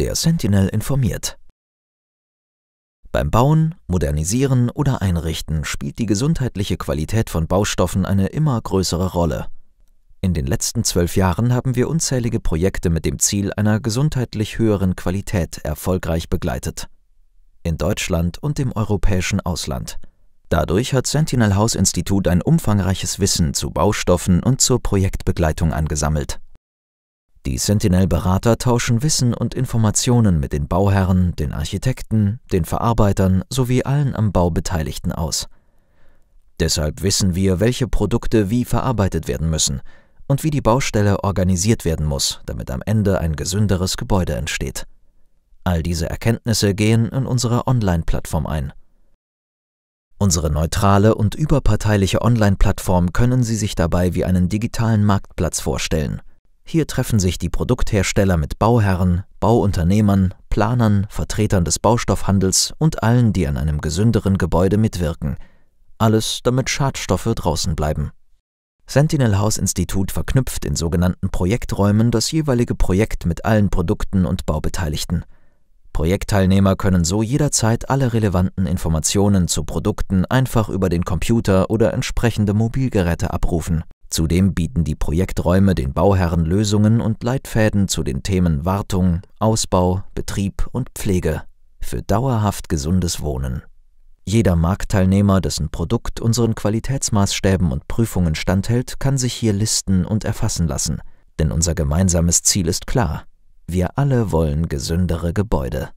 der Sentinel informiert. Beim Bauen, Modernisieren oder Einrichten spielt die gesundheitliche Qualität von Baustoffen eine immer größere Rolle. In den letzten zwölf Jahren haben wir unzählige Projekte mit dem Ziel einer gesundheitlich höheren Qualität erfolgreich begleitet. In Deutschland und im europäischen Ausland. Dadurch hat Sentinel House Institut ein umfangreiches Wissen zu Baustoffen und zur Projektbegleitung angesammelt. Die Sentinel-Berater tauschen Wissen und Informationen mit den Bauherren, den Architekten, den Verarbeitern sowie allen am Bau Beteiligten aus. Deshalb wissen wir, welche Produkte wie verarbeitet werden müssen und wie die Baustelle organisiert werden muss, damit am Ende ein gesünderes Gebäude entsteht. All diese Erkenntnisse gehen in unsere Online-Plattform ein. Unsere neutrale und überparteiliche Online-Plattform können Sie sich dabei wie einen digitalen Marktplatz vorstellen – hier treffen sich die Produkthersteller mit Bauherren, Bauunternehmern, Planern, Vertretern des Baustoffhandels und allen, die an einem gesünderen Gebäude mitwirken. Alles, damit Schadstoffe draußen bleiben. Sentinel House Institut verknüpft in sogenannten Projekträumen das jeweilige Projekt mit allen Produkten und Baubeteiligten. Projektteilnehmer können so jederzeit alle relevanten Informationen zu Produkten einfach über den Computer oder entsprechende Mobilgeräte abrufen Zudem bieten die Projekträume den Bauherren Lösungen und Leitfäden zu den Themen Wartung, Ausbau, Betrieb und Pflege für dauerhaft gesundes Wohnen. Jeder Marktteilnehmer, dessen Produkt unseren Qualitätsmaßstäben und Prüfungen standhält, kann sich hier listen und erfassen lassen, denn unser gemeinsames Ziel ist klar. Wir alle wollen gesündere Gebäude.